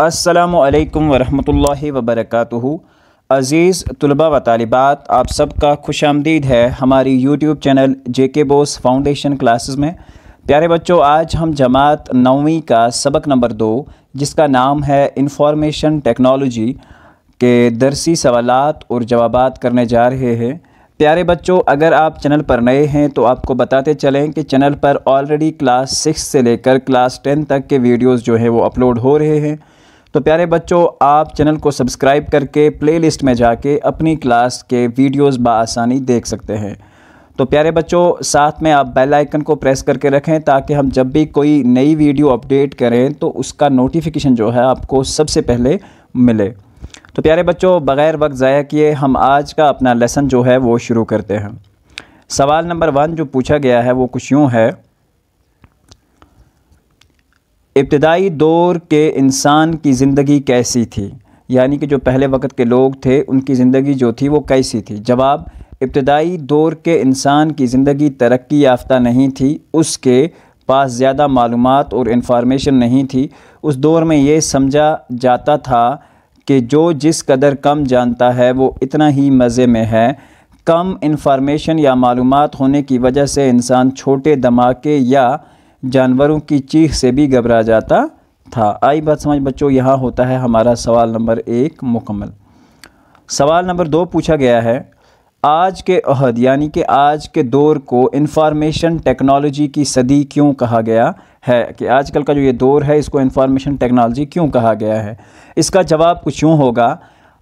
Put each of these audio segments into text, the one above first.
असलकम वरहमल वबरक अज़ीज़ तलबा व तालिबात आप सबका खुश आमदीद है हमारी यूट्यूब चैनल जे के बोस फाउंडेशन क्लासेस में प्यारे बच्चों आज हम जमात नौवीं का सबक नंबर दो जिसका नाम है इंफॉर्मेशन टेक्नोलॉजी के दरसी सवाल और जवाब करने जा रहे हैं प्यारे बच्चों अगर आप चैनल पर नए हैं तो आपको बताते चलें कि चैनल पर ऑलरेडी क्लास सिक्स से लेकर क्लास टेन तक के वीडियोज़ जो हैं वो अपलोड हो रहे हैं तो प्यारे बच्चों आप चैनल को सब्सक्राइब करके प्लेलिस्ट में जाके अपनी क्लास के वीडियोस बआसानी देख सकते हैं तो प्यारे बच्चों साथ में आप बेल आइकन को प्रेस करके रखें ताकि हम जब भी कोई नई वीडियो अपडेट करें तो उसका नोटिफिकेशन जो है आपको सबसे पहले मिले तो प्यारे बच्चों बग़ैर वक्त ज़ाया किए हम आज का अपना लेसन जो है वो शुरू करते हैं सवाल नंबर वन जो पूछा गया है वो कुछ यूँ है इब्तदाई दौर के इंसान की ज़िंदगी कैसी थी यानी कि जो पहले वक्त के लोग थे उनकी ज़िंदगी जो थी वो कैसी थी जवाब इब्तदाई दौर के इंसान की ज़िंदगी तरक्की याफ्ता नहीं थी उसके पास ज़्यादा मालूम और इन्फॉर्मेशन नहीं थी उस दौर में ये समझा जाता था कि जो जिस कदर कम जानता है वो इतना ही मज़े में है कम इन्फॉर्मेशन या मालूम होने की वजह से इंसान छोटे धमाके या जानवरों की चीख से भी घबरा जाता था आई बात समझ बच्चों यहाँ होता है हमारा सवाल नंबर एक मुकम्मल सवाल नंबर दो पूछा गया है आज के अहद यानी कि आज के दौर को इंफॉर्मेशन टेक्नोलॉजी की सदी क्यों कहा गया है कि आजकल का जो ये दौर है इसको इंफॉर्मेशन टेक्नोलॉजी क्यों कहा गया है इसका जवाब कुछ यूँ होगा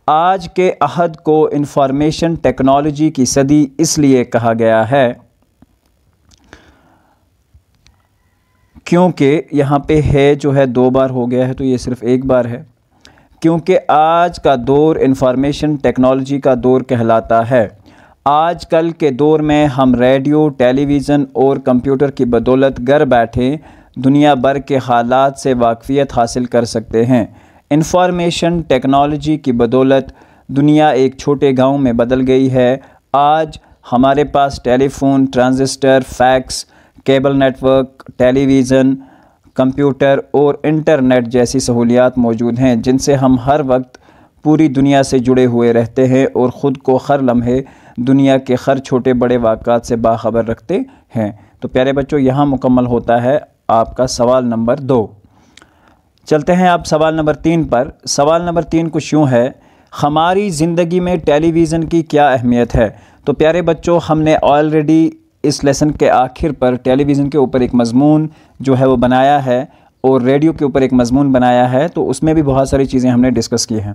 आज के अहद को इंफॉर्मेशन टेक्नोलॉजी की सदी इसलिए कहा गया है क्योंकि यहाँ पे है जो है दो बार हो गया है तो ये सिर्फ एक बार है क्योंकि आज का दौर इंफॉर्मेशन टेक्नोलॉजी का दौर कहलाता है आजकल के दौर में हम रेडियो टेलीविज़न और कंप्यूटर की बदौलत घर बैठे दुनिया भर के हालात से वाकफ़ियत हासिल कर सकते हैं इंफॉर्मेशन टेक्नोलॉजी की बदौलत दुनिया एक छोटे गांव में बदल गई है आज हमारे पास telephone transistor fax cable network television computer और इंटरनेट जैसी सहूलियात मौजूद हैं जिनसे हम हर वक्त पूरी दुनिया से जुड़े हुए रहते हैं और ख़ुद को हर लम्हे दुनिया के हर छोटे बड़े वाक़ात से बाखबर रखते हैं तो प्यारे बच्चों यहाँ मुकम्मल होता है आपका सवाल नंबर दो चलते हैं आप सवाल नंबर तीन पर सवाल नंबर तीन कुछ यूँ है हमारी ज़िंदगी में टेलीविज़न की क्या अहमियत है तो प्यारे बच्चों हमने ऑलरेडी इस लेसन के आखिर पर टेलीविज़न के ऊपर एक मजमून जो है वो बनाया है और रेडियो के ऊपर एक मजमून बनाया है तो उसमें भी बहुत सारी चीज़ें हमने डिस्कस की हैं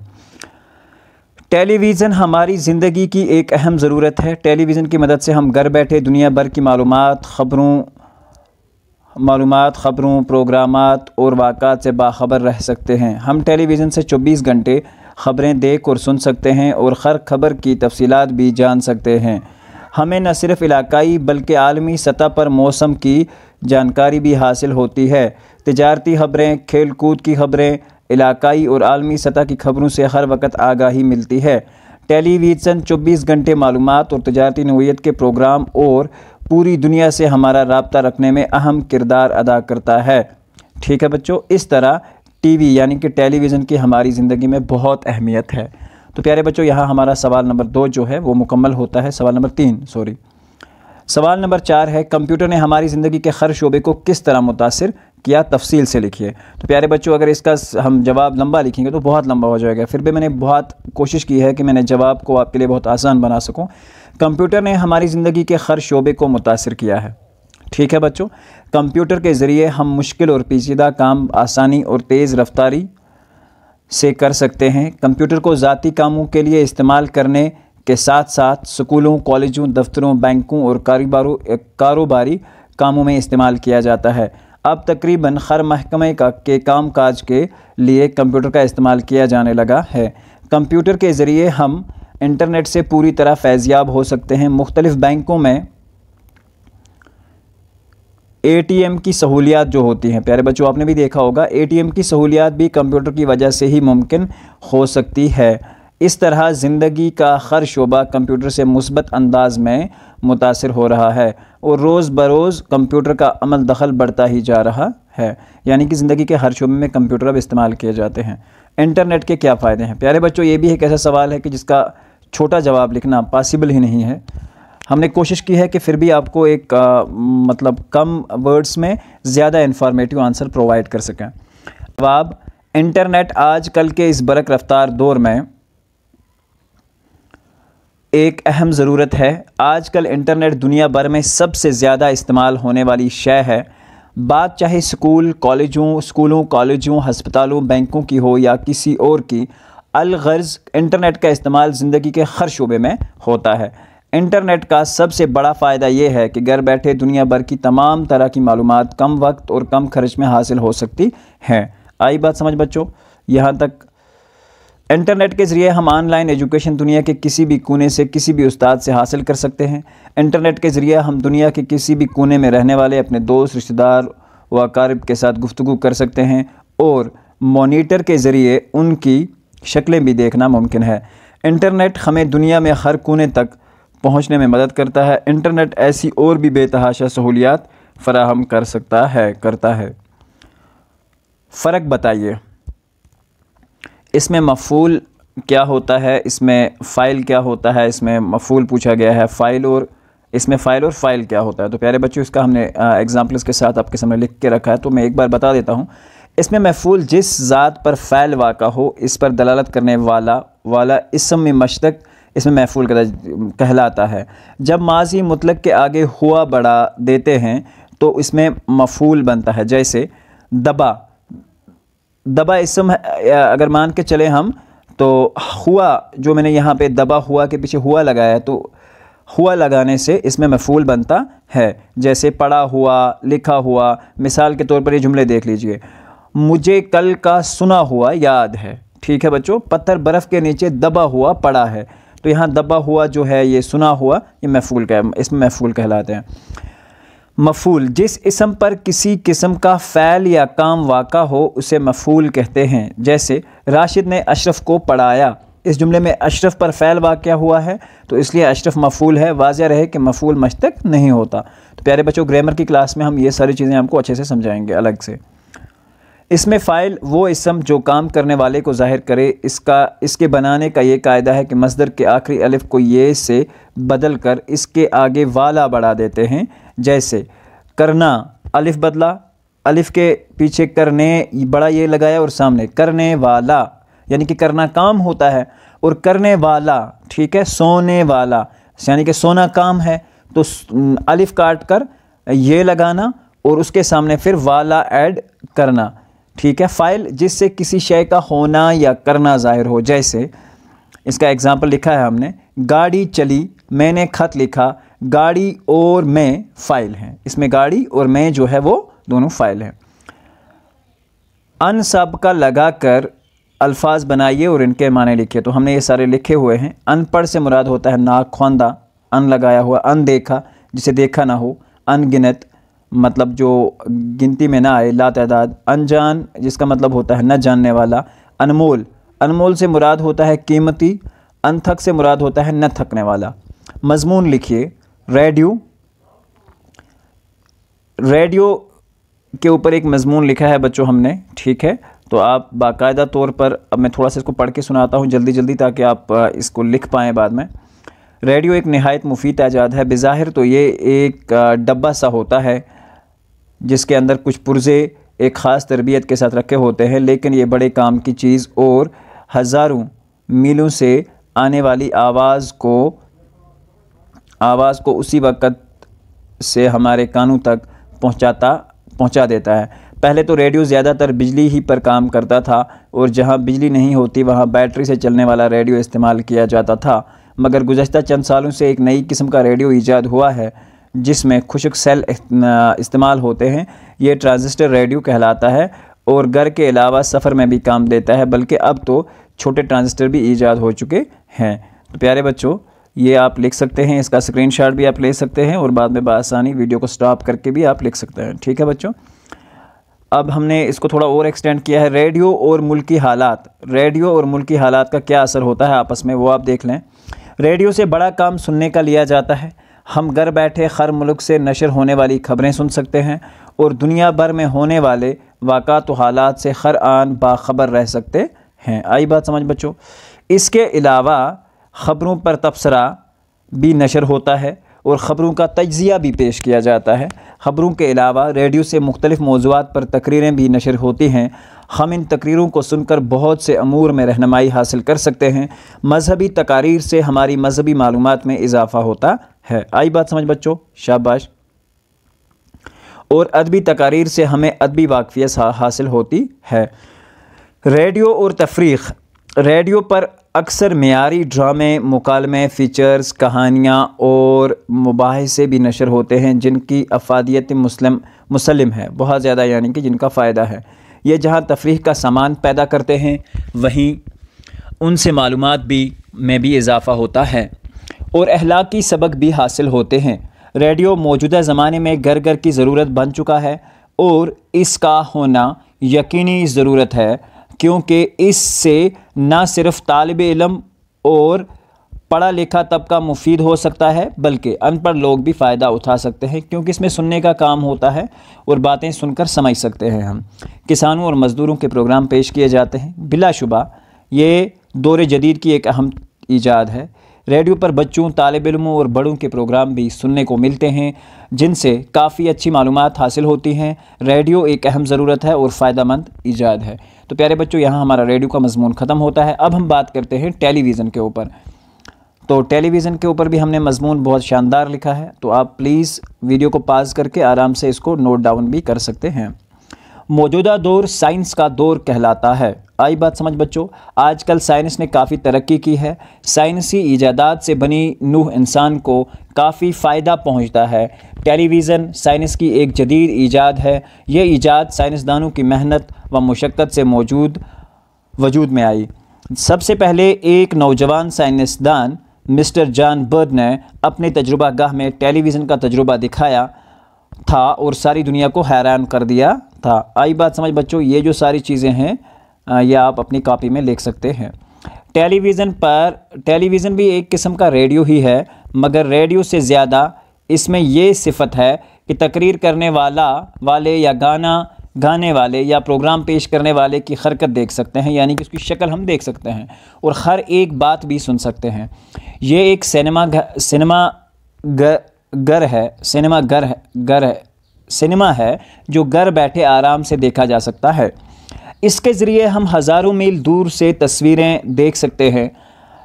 टेलीविज़न हमारी ज़िंदगी की एक अहम ज़रूरत है टेलीविज़न की मदद से हम घर बैठे दुनिया भर की मालूम ख़बरों मालूम ख़बरों प्रोग्राम और वाक़ात से बाखबर रह सकते हैं हम टेलीविज़न से 24 घंटे ख़बरें देख और सुन सकते हैं और हर खबर की तफसीत भी जान सकते हैं हमें न सिर्फ इलाकई बल्कि आलमी सतह पर मौसम की जानकारी भी हासिल होती है तजारती खबरें खेल कूद की खबरें इलाकई और आलमी सतह की खबरों से हर वक्त आगाही मिलती है टेलीविज़न चौबीस घंटे मालूम और तजारती नोयत के प्रोग्राम और पूरी दुनिया से हमारा रबता रखने में अहम किरदार अदा करता है ठीक है बच्चों इस तरह टीवी यानी कि टेलीविज़न की हमारी ज़िंदगी में बहुत अहमियत है तो प्यारे बच्चों यहाँ हमारा सवाल नंबर दो जो है वो मुकम्मल होता है सवाल नंबर तीन सॉरी सवाल नंबर चार है कंप्यूटर ने हमारी ज़िंदगी के हर शोबे को किस तरह मुतासर किया तफसील से लिखिए तो प्यारे बच्चों अगर इसका हम जवाब लंबा लिखेंगे तो बहुत लंबा हो जाएगा फिर भी मैंने बहुत कोशिश की है कि मैंने जवाब को आपके लिए बहुत आसान बना सकूँ कंप्यूटर ने हमारी ज़िंदगी के हर शोबे को मुतासर किया है ठीक है बच्चों कंप्यूटर के ज़रिए हम मुश्किल और पेचीदा काम आसानी और तेज़ रफ्तारी से कर सकते हैं कंप्यूटर को ज़ाती कामों के लिए इस्तेमाल करने के साथ साथ स्कूलों कॉलेजों दफ्तरों बैंकों और कारोबारों कारोबारी कामों में इस्तेमाल किया जाता है अब तकरीबन हर महकमे का के काम काज के लिए कंप्यूटर का इस्तेमाल किया जाने लगा है कंप्यूटर के ज़रिए हम इंटरनेट से पूरी तरह फैज़याब हो सकते हैं मुख्तलिफ़ बैंकों में एटीएम की सहूलियात जो होती हैं प्यारे बच्चों आपने भी देखा होगा एटीएम की सहूलियात भी कंप्यूटर की वजह से ही मुमकिन हो सकती है इस तरह ज़िंदगी का हर शोबा कंप्यूटर से मुसबत अंदाज में मुतासर हो रहा है और रोज़ बरोज़ कंप्यूटर का अमल दखल बढ़ता ही जा रहा है यानी कि ज़िंदगी के हर शोबे में कंप्यूटर अब इस्तेमाल किए जाते हैं इंटरनेट के क्या फ़ायदे हैं प्यारे बच्चों ये भी एक ऐसा सवाल है कि जिसका छोटा जवाब लिखना पॉसिबल ही नहीं है हमने कोशिश की है कि फिर भी आपको एक आ, मतलब कम वर्ड्स में ज़्यादा इन्फॉर्मेटिव आंसर प्रोवाइड कर सकें जवाब इंटरनेट आज कल के इस बरक रफ्तार दौर में एक अहम ज़रूरत है आजकल इंटरनेट दुनिया भर में सबसे ज़्यादा इस्तेमाल होने वाली शय है बात चाहे स्कूल कॉलेजों स्कूलों कॉलेजों हस्पतालों बैंकों की हो या किसी और की अलगर्ज इंटरनेट का इस्तेमाल ज़िंदगी के हर शोबे में होता है इंटरनेट का सबसे बड़ा फ़ायदा ये है कि घर बैठे दुनिया भर की तमाम तरह की मालूम कम वक्त और कम खर्च में हासिल हो सकती हैं आई बात समझ बच्चों यहाँ तक इंटरनेट के ज़रिए हम ऑनलाइन एजुकेशन दुनिया के किसी भी कोने से किसी भी उस्ताद से हासिल कर सकते हैं इंटरनेट के ज़रिए हम दुनिया के किसी भी कोने में रहने वाले अपने दोस्त रिश्तेदार व अकारब के साथ गुफ्तु कर सकते हैं और मोनीटर के ज़रिए उनकी शक्लें भी देखना मुमकिन है इंटरनेट हमें दुनिया में हर कोने तक पहुँचने में मदद करता है इंटरनेट ऐसी और भी बेतहाशा सहूलियात फराहम कर सकता है करता है फ़र्क बताइए इसमें मफूल क्या होता है इसमें फ़ाइल क्या होता है इसमें मफूल पूछा गया है फ़ाइल और इसमें फ़ाइल और फ़ाइल क्या होता है तो प्यारे बच्चों इसका हमने एग्ज़ाम्पल्स के साथ आपके सामने लिख के रखा है तो मैं एक बार बता देता हूँ इसमें महफूल जिस ज़ात पर फ़ैल वाक़ हो इस पर दलालत करने वाला वाला इसम में मशतक इसमें महफूल कहलाता है जब माजी मुतलक के आगे हुआ बड़ा देते हैं तो इसमें मफूल बनता है जैसे दबा दबा इसम अगर मान के चले हम तो हुआ जो मैंने यहाँ पे दबा हुआ के पीछे हुआ लगाया तो हुआ लगाने से इसमें मफूल बनता है जैसे पढ़ा हुआ लिखा हुआ मिसाल के तौर पर ये जुमले देख लीजिए मुझे कल का सुना हुआ याद है ठीक है बच्चों पत्थर बर्फ़ के नीचे दबा हुआ पड़ा है तो यहाँ दबा हुआ जो है ये सुना हुआ ये महफूल कह इसमें महफूल कहलाते हैं मफूल जिस इसम पर किसी किस्म का फ़ैल या काम वाक़ हो उसे मफूल कहते हैं जैसे राशिद ने अशरफ को पढ़ाया इस जुमले में अशरफ पर फ़ैल वाक़ हुआ है तो इसलिए अशरफ मफूल है वाजह रहे कि मफूल मशतक नहीं होता तो प्यारे बच्चों ग्रामर की क्लास में हम ये सारी चीज़ें आपको अच्छे से समझाएंगे अलग से इसमें फ़ाइल वो इसम जो काम करने वाले को जाहिर करे इसका इसके बनाने का ये कायदा है कि मसदर के आखिरी अलिफ को ये से बदल कर इसके आगे वाला बढ़ा देते हैं जैसे करना अलिफ बदला अलिफ के पीछे करने बड़ा ये लगाया और सामने करने वाला यानी कि करना काम होता है और करने वाला ठीक है सोने वाला यानी कि सोना काम है तो अलिफ काट कर ये लगाना और उसके सामने फिर वाला ऐड करना ठीक है फ़ाइल जिससे किसी शय का होना या करना ज़ाहिर हो जैसे इसका एग्ज़ाम्पल लिखा है हमने गाड़ी चली मैंने ख़त लिखा गाड़ी और मैं फ़ाइल हैं इसमें गाड़ी और मैं जो है वो दोनों फ़ाइल हैं अन सब का लगा कर अल्फाज बनाइए और इनके माने लिखिए तो हमने ये सारे लिखे हुए हैं अनपढ़ से मुराद होता है नाक खोंदा अन लगाया हुआ अन देखा जिसे देखा ना हो अनगिनत मतलब जो गिनती में ना आए ला तदाद अनजान जिसका मतलब होता है न जानने वाला अनमोल अनमोल से मुराद होता है कीमती अनथक से मुराद होता है न थकने वाला मजमून लिखिए रेडियो रेडियो के ऊपर एक मजमून लिखा है बच्चों हमने ठीक है तो आप बाकायदा तौर पर अब मैं थोड़ा सा इसको पढ़ के सुनाता हूँ जल्दी जल्दी ताकि आप इसको लिख पाएँ बाद में रेडियो एक नहायत मुफीद आजाद है बज़ाहिर तो ये एक डब्बा सा होता है जिसके अंदर कुछ पुर्जे एक ख़ास तरबियत के साथ रखे होते हैं लेकिन ये बड़े काम की चीज़ और हज़ारों मीलों से आने वाली आवाज़ को आवाज़ को उसी वक़्त से हमारे कानों तक पहुंचाता पहुंचा देता है पहले तो रेडियो ज़्यादातर बिजली ही पर काम करता था और जहां बिजली नहीं होती वहां बैटरी से चलने वाला रेडियो इस्तेमाल किया जाता था मगर गुजशत चंद सालों से एक नई किस्म का रेडियो ईजाद हुआ है जिसमें खुशक सेल इस्तेमाल होते हैं ये ट्रांजिस्टर रेडियो कहलाता है और घर के अलावा सफ़र में भी काम देता है बल्कि अब तो छोटे ट्रांजिस्टर भी ईजाद हो चुके हैं तो प्यारे बच्चों ये आप लिख सकते हैं इसका स्क्रीनशॉट भी आप ले सकते हैं और बाद में बसानी वीडियो को स्टॉप करके भी आप लिख सकते हैं ठीक है बच्चों अब हमने इसको थोड़ा और एक्सटेंड किया है रेडियो और मुल्की हालात रेडियो और मुल्की हालात का क्या असर होता है आपस में वो आप देख लें रेडियो से बड़ा काम सुनने का लिया जाता है हम घर बैठे हर मुल्क से नशर होने वाली खबरें सुन सकते हैं और दुनिया भर में होने वाले वाक़ात व हालात से हर आन बाखबर रह सकते हैं आई बात समझ बच्चों इसके अलावा ख़बरों पर तबसरा भी नशर होता है और ख़बरों का तजिया भी पेश किया जाता है ख़बरों के अलावा रेडियो से मुख्तलिफ़ मौजूद पर तकरीरें भी नशर होती हैं हम इन तकरीरों को सुनकर बहुत से अमूर में रहनमाई हासिल कर सकते हैं मजहबी तकारीर से हमारी मजहबी मालूम में इजाफ़ा होता है आई बात समझ बच्चों शाबाश और अदबी तकारीर से हमें अदबी वाकफियत हासिल होती है रेडियो और तफरीक़ रेडियो पर अक्सर मीरी ड्रामे मुकालमे फ़ीचर्स कहानियाँ और मुबासे भी नशर होते हैं जिनकी अफादियत मुस्लिम मुसलम है बहुत ज़्यादा यानी कि जिनका फ़ायदा है ये जहाँ तफरी का सामान पैदा करते हैं वहीं उनसे मालूम भी में भी इजाफ़ा होता है और अहलाकी सबक भी हासिल होते हैं रेडियो मौजूदा ज़माने में घर घर की ज़रूरत बन चुका है और इसका होना यकीनी ज़रूरत है क्योंकि इससे ना सिर्फ तालब इलम और पढ़ा लिखा तबका मुफीद हो सकता है बल्कि अनपढ़ लोग भी फ़ायदा उठा सकते हैं क्योंकि इसमें सुनने का काम होता है और बातें सुनकर समझ सकते हैं हम किसानों और मज़दूरों के प्रोग्राम पेश किए जाते हैं बिलाशुबा ये दौर जदीद की एक अहम ईजाद है रेडियो पर बच्चों तालब इलमों और बड़ों के प्रोग्राम भी सुनने को मिलते हैं जिनसे काफ़ी अच्छी मालूम हासिल होती हैं रेडियो एक अहम ज़रूरत है और फ़ायदा ईजाद है तो प्यारे बच्चों यहाँ हमारा रेडियो का मजमून ख़त्म होता है अब हम बात करते हैं टेलीविज़न के ऊपर तो टेलीविज़न के ऊपर भी हमने मजमून बहुत शानदार लिखा है तो आप प्लीज़ वीडियो को पाज करके आराम से इसको नोट डाउन भी कर सकते हैं मौजूदा दौर साइंस का दौर कहलाता है आई बात समझ बच्चों आजकल साइंस ने काफ़ी तरक्की की है साइंसी ईजादात से बनी नूह इंसान को काफ़ी फ़ायदा पहुंचता है टेलीविज़न साइंस की एक जदीद ईजाद है यह ईजाद साइंसदानों की मेहनत व मशक्क़त से मौजूद वजूद में आई सबसे पहले एक नौजवान साइंसदान मिस्टर जान बर्ड ने अपने तजुर्बा गाह में टेलीविज़न का तजुर्बा दिखाया था और सारी दुनिया को हैरान कर दिया था आई बात समझ बच्चों ये जो सारी चीज़ें हैं ये आप अपनी कॉपी में लिख सकते हैं टेलीविज़न पर टेलीविज़न भी एक किस्म का रेडियो ही है मगर रेडियो से ज़्यादा इसमें ये सिफत है कि तकरीर करने वाला वाले या गाना गाने वाले या प्रोग्राम पेश करने वाले की हरकत देख सकते हैं यानी कि उसकी शक्ल हम देख सकते हैं और हर एक बात भी सुन सकते हैं ये एक सिनेमा घर सिनेमा घर है सिनेमा घर है घर है सिनेमा है जो घर बैठे आराम से देखा जा सकता है इसके ज़रिए हम हज़ारों मील दूर से तस्वीरें देख सकते हैं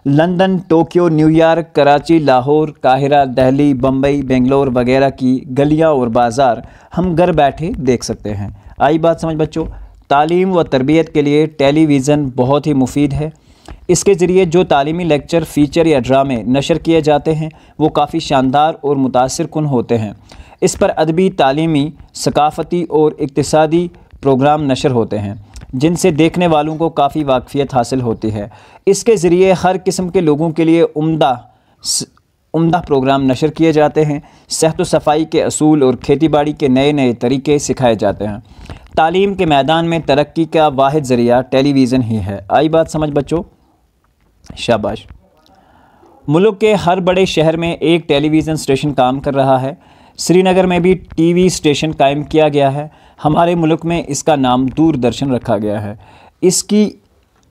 London Tokyo New York Karachi Lahore काहिरा दिल्ली बम्बई बेंगलोर वगैरह की गलियां और बाज़ार हम घर बैठे देख सकते हैं आई बात समझ बच्चों तालीम व तरबियत के लिए टेलीविज़न बहुत ही मुफीद है इसके ज़रिए जो तालीमी लेक्चर फ़ीचर या ड्रामे नशर किए जाते हैं वो काफ़ी शानदार और मुतासर कन होते हैं इस पर अदबी तालीमी सकाफ़ती और इकतसादी प्रोग्राम नशर होते हैं जिनसे देखने वालों को काफ़ी वाकफियत हासिल होती है इसके ज़रिए हर किस्म के लोगों के लिए उम्दा उम्दा प्रोग्राम नशर किए जाते हैं सेहत सफाई के असूल और खेती बाड़ी के नए नए तरीके सिखाए जाते हैं तालीम के मैदान में तरक्की का वाद ज़रिया टेलीविज़न ही है आई बात समझ बच्चों शाबाश मुल्क के हर बड़े शहर में एक टेलीविज़न स्टेशन काम कर रहा है श्रीनगर में भी टीवी स्टेशन कायम किया गया है हमारे मुल्क में इसका नाम दूरदर्शन रखा गया है इसकी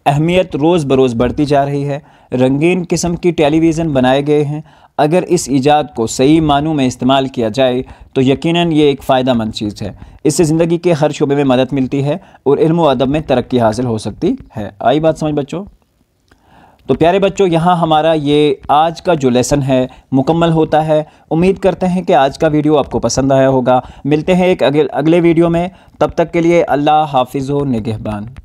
अहमियत रोज़ बरोज़ बढ़ती जा रही है रंगीन किस्म की टेलीविज़न बनाए गए हैं अगर इस ईजाद को सही मानों में इस्तेमाल किया जाए तो यकीनन ये एक फ़ायदा मंद चीज़ है इससे ज़िंदगी के हर शोबे में मदद मिलती है और इल्म अदब में तरक्की हासिल हो सकती है आई बात समझ बच्चों तो प्यारे बच्चों यहाँ हमारा ये आज का जो लेसन है मुकम्मल होता है उम्मीद करते हैं कि आज का वीडियो आपको पसंद आया होगा मिलते हैं एक अगले अगले वीडियो में तब तक के लिए अल्लाह हाफिज़ो हो निगहबान